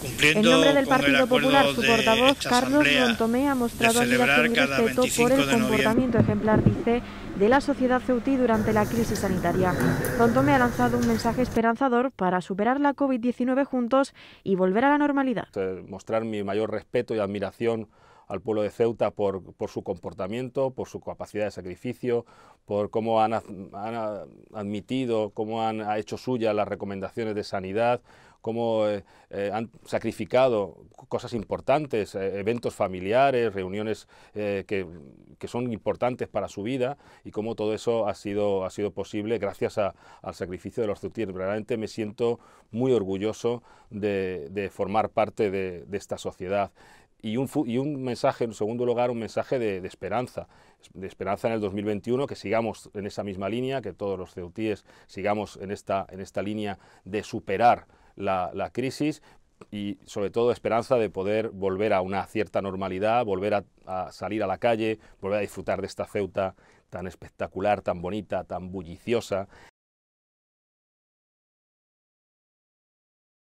Cumpliendo en nombre del Partido Popular, su portavoz Carlos Montomé ha mostrado admiración y respeto por el comportamiento ejemplar, dice, de la sociedad ceutí durante la crisis sanitaria. Montomé ha lanzado un mensaje esperanzador para superar la COVID-19 juntos y volver a la normalidad. Mostrar mi mayor respeto y admiración al pueblo de Ceuta por, su comportamiento, por su capacidad de sacrificio, por cómo han, admitido, cómo han hecho suyas las recomendaciones de sanidad, cómo eh, eh, han sacrificado cosas importantes, eh, eventos familiares, reuniones que, son importantes para su vida y cómo todo eso ha sido, posible gracias al sacrificio de los ceutíes. Realmente me siento muy orgulloso de, formar parte de esta sociedad y un, un mensaje, en segundo lugar, un mensaje de, esperanza, de esperanza en el 2021, que sigamos en esa misma línea, que todos los ceutíes sigamos en esta, línea de superar la, crisis, y sobre todo esperanza de poder volver a una cierta normalidad, volver a, salir a la calle, volver a disfrutar de esta Ceuta tan espectacular, tan bonita, tan bulliciosa,